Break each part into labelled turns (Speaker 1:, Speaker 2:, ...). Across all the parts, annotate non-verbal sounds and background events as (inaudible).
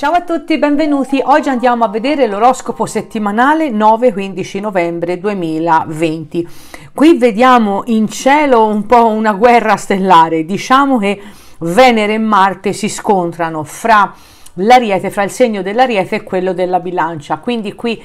Speaker 1: Ciao a tutti, benvenuti. Oggi andiamo a vedere l'oroscopo settimanale 9-15 novembre 2020. Qui vediamo in cielo un po' una guerra stellare. Diciamo che Venere e Marte si scontrano fra l'ariete, fra il segno dell'ariete e quello della bilancia. Quindi qui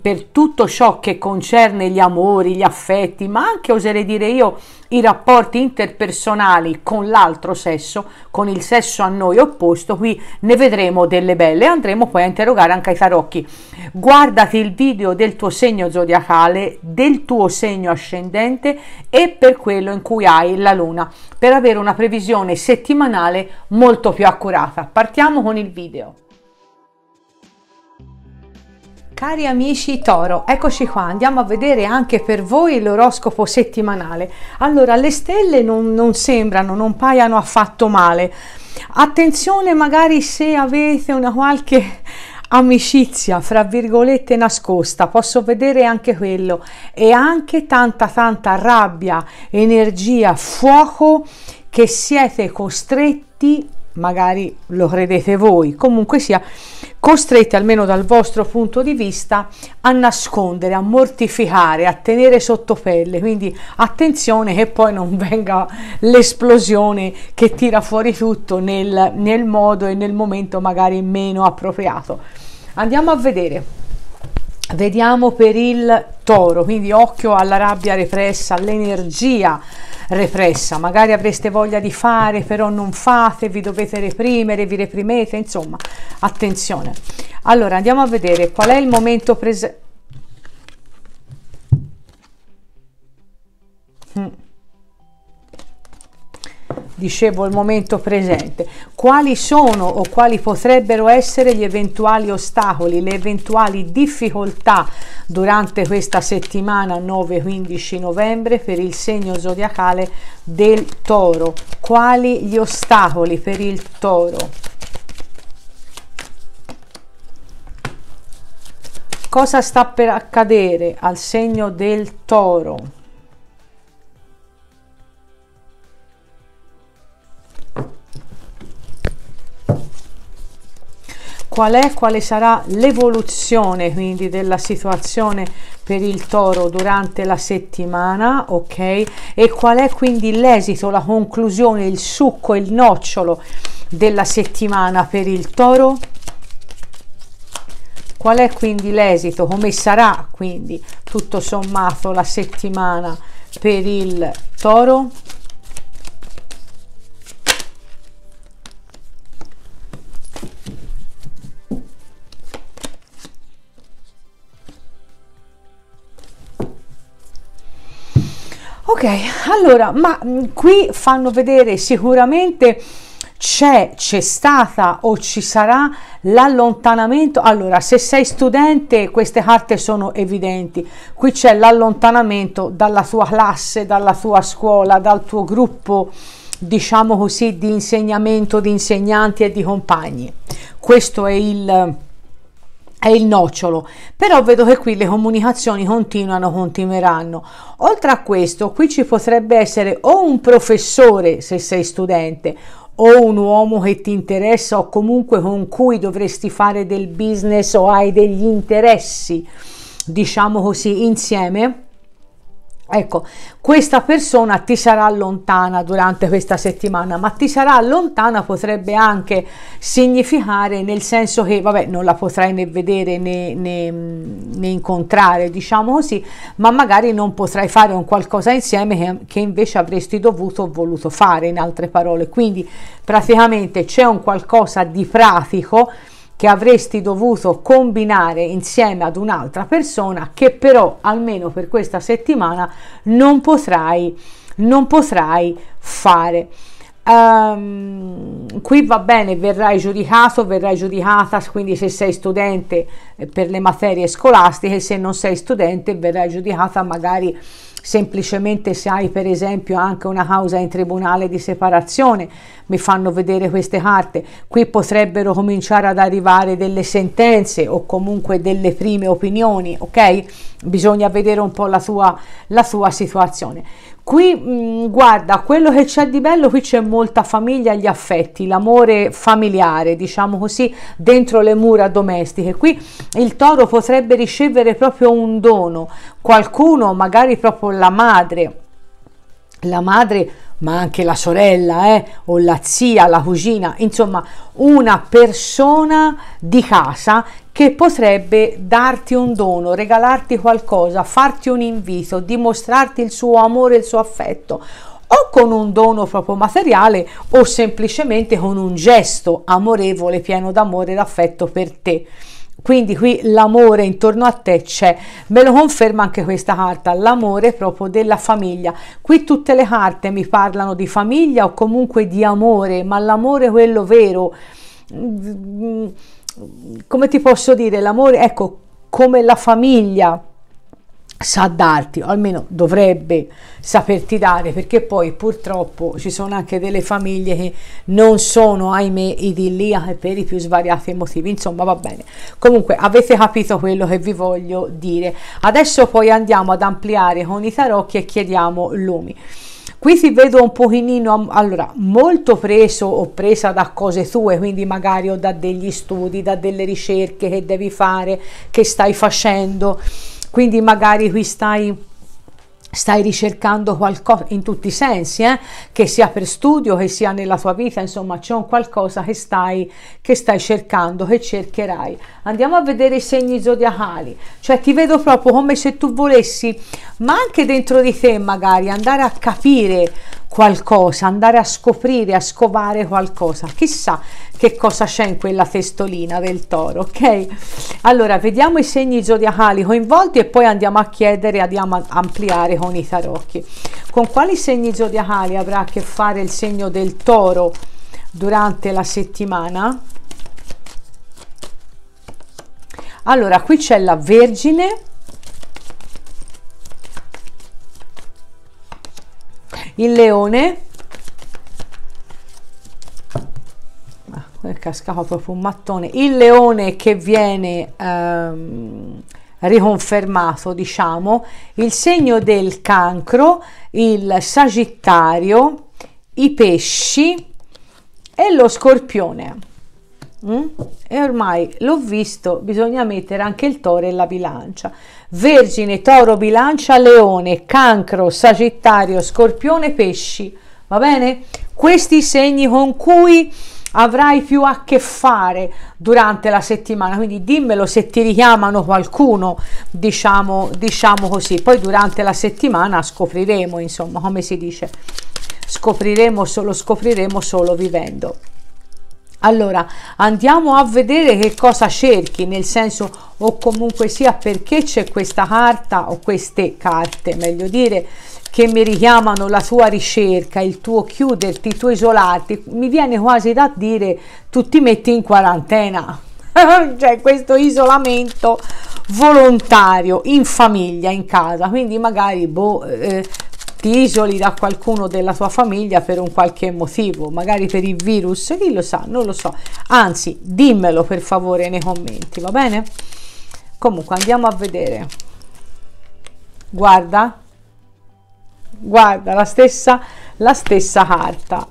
Speaker 1: per tutto ciò che concerne gli amori, gli affetti, ma anche oserei dire io i rapporti interpersonali con l'altro sesso, con il sesso a noi opposto, qui ne vedremo delle belle. Andremo poi a interrogare anche i tarocchi. Guardati il video del tuo segno zodiacale, del tuo segno ascendente e per quello in cui hai la luna per avere una previsione settimanale molto più accurata. Partiamo con il video video. Cari amici Toro, eccoci qua, andiamo a vedere anche per voi l'oroscopo settimanale. Allora, le stelle non, non sembrano, non paiano affatto male. Attenzione magari se avete una qualche (laughs) amicizia, fra virgolette, nascosta, posso vedere anche quello, e anche tanta, tanta rabbia, energia, fuoco che siete costretti magari lo credete voi, comunque sia costretti almeno dal vostro punto di vista a nascondere, a mortificare, a tenere sotto pelle, quindi attenzione che poi non (laughs) venga l'esplosione che tira fuori tutto nel, nel modo e nel momento magari meno appropriato. Andiamo a vedere. Vediamo per il toro, quindi occhio alla rabbia repressa, all'energia repressa, magari avreste voglia di fare, però non fate, vi dovete reprimere, vi reprimete, insomma, attenzione. Allora andiamo a vedere qual è il momento presente. Mm dicevo il momento presente, quali sono o quali potrebbero essere gli eventuali ostacoli, le eventuali difficoltà durante questa settimana 9-15 novembre per il segno zodiacale del toro, quali gli ostacoli per il toro. Cosa sta per accadere al segno del toro? qual è, quale sarà l'evoluzione quindi della situazione per il toro durante la settimana, ok? E qual è quindi l'esito, la conclusione, il succo, il nocciolo della settimana per il toro? Qual è quindi l'esito? Come sarà quindi tutto sommato la settimana per il toro? Ok, allora, ma mm, qui fanno vedere sicuramente c'è, c'è stata o ci sarà l'allontanamento. Allora, se sei studente, queste carte sono evidenti. Qui c'è l'allontanamento dalla tua classe, dalla tua scuola, dal tuo gruppo, diciamo così, di insegnamento, di insegnanti e di compagni. Questo è il è il nocciolo, però vedo che qui le comunicazioni continuano, continueranno. Oltre a questo, qui ci potrebbe essere o un professore se sei studente o un uomo che ti interessa o comunque con cui dovresti fare del business o hai degli interessi, diciamo così, insieme Ecco, questa persona ti sarà lontana durante questa settimana, ma ti sarà lontana potrebbe anche significare nel senso che, vabbè, non la potrai né vedere né, né, né incontrare, diciamo così, ma magari non potrai fare un qualcosa insieme che, che invece avresti dovuto o voluto fare, in altre parole. Quindi praticamente c'è un qualcosa di pratico che avresti dovuto combinare insieme ad un'altra persona che però almeno per questa settimana non potrai, non potrai fare. Um, qui va bene, verrai giudicato, verrai giudicata, quindi se sei studente eh, per le materie scolastiche, se non sei studente verrai giudicata magari semplicemente se hai per esempio anche una causa in tribunale di separazione mi fanno vedere queste carte qui potrebbero cominciare ad arrivare delle sentenze o comunque delle prime opinioni ok bisogna vedere un po la tua la tua situazione Qui mm, guarda, quello che c'è di bello, qui c'è molta famiglia, gli affetti, l'amore familiare, diciamo così, dentro le mura domestiche. Qui il toro potrebbe ricevere proprio un dono, qualcuno, magari proprio la madre, la madre ma anche la sorella eh, o la zia, la cugina, insomma una persona di casa che potrebbe darti un dono, regalarti qualcosa, farti un invito, dimostrarti il suo amore, il suo affetto, o con un dono proprio materiale o semplicemente con un gesto amorevole, pieno d'amore e d'affetto per te. Quindi qui l'amore intorno a te c'è, me lo conferma anche questa carta, l'amore proprio della famiglia. Qui tutte le carte mi parlano di famiglia o comunque di amore, ma l'amore quello vero come ti posso dire, l'amore, ecco, come la famiglia sa darti, o almeno dovrebbe saperti dare, perché poi purtroppo ci sono anche delle famiglie che non sono, ahimè, idilliache per i più svariati motivi, insomma va bene. Comunque avete capito quello che vi voglio dire. Adesso poi andiamo ad ampliare con i tarocchi e chiediamo lumi qui ti vedo un pochino allora molto preso o presa da cose tue quindi magari o da degli studi da delle ricerche che devi fare che stai facendo quindi magari qui stai stai ricercando qualcosa in tutti i sensi, eh? che sia per studio, che sia nella tua vita, insomma c'è un qualcosa che stai, che stai cercando, che cercherai. Andiamo a vedere i segni zodiacali, cioè ti vedo proprio come se tu volessi, ma anche dentro di te magari, andare a capire qualcosa, andare a scoprire, a scovare qualcosa. Chissà che cosa c'è in quella testolina del toro, ok? Allora, vediamo i segni zodiacali coinvolti e poi andiamo a chiedere, andiamo a ampliare con i tarocchi. Con quali segni zodiacali avrà a che fare il segno del toro durante la settimana? Allora, qui c'è la Vergine, il leone ah, cascava proprio un mattone il leone che viene ehm, riconfermato diciamo il segno del cancro il sagittario i pesci e lo scorpione Mm? E ormai l'ho visto, bisogna mettere anche il toro e la bilancia. Vergine, toro, bilancia, leone, cancro, sagittario, scorpione, pesci. Va bene? Questi segni con cui avrai più a che fare durante la settimana. Quindi dimmelo se ti richiamano qualcuno, diciamo, diciamo così. Poi durante la settimana scopriremo, insomma, come si dice. Scopriremo, solo, scopriremo solo vivendo allora andiamo a vedere che cosa cerchi nel senso o comunque sia perché c'è questa carta o queste carte meglio dire che mi richiamano la tua ricerca, il tuo chiuderti, il tuo isolarti, mi viene quasi da dire tu ti metti in quarantena, (laughs) cioè questo isolamento volontario in famiglia, in casa, quindi magari boh, eh, ti isoli da qualcuno della tua famiglia per un qualche motivo, magari per il virus, chi lo sa, non lo so. Anzi, dimmelo per favore nei commenti, va bene? Comunque andiamo a vedere. Guarda, guarda la stessa, la stessa carta.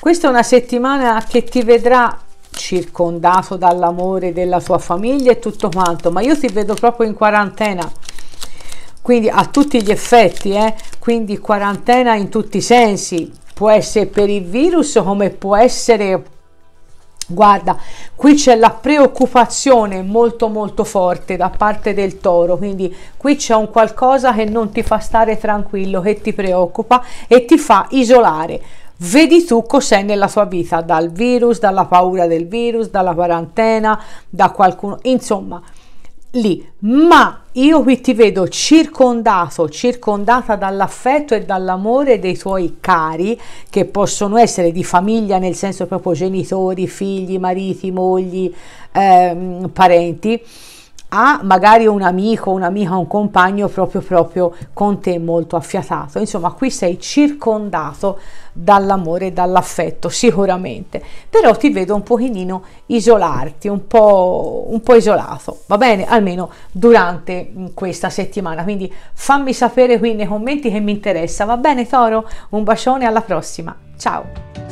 Speaker 1: Questa è una settimana che ti vedrà circondato dall'amore della sua famiglia e tutto quanto, ma io ti vedo proprio in quarantena, quindi a tutti gli effetti, eh? quindi quarantena in tutti i sensi, può essere per il virus come può essere... Guarda, qui c'è la preoccupazione molto molto forte da parte del toro, quindi qui c'è un qualcosa che non ti fa stare tranquillo, che ti preoccupa e ti fa isolare Vedi tu cos'è nella tua vita, dal virus, dalla paura del virus, dalla quarantena, da qualcuno, insomma, lì. Ma io qui ti vedo circondato, circondata dall'affetto e dall'amore dei tuoi cari, che possono essere di famiglia, nel senso proprio genitori, figli, mariti, mogli, ehm, parenti a magari un amico, un'amica, un compagno proprio proprio con te molto affiatato. Insomma, qui sei circondato dall'amore e dall'affetto sicuramente, però ti vedo un pochino isolarti, un po', un po' isolato, va bene? Almeno durante questa settimana, quindi fammi sapere qui nei commenti che mi interessa, va bene Toro? Un bacione, alla prossima, ciao!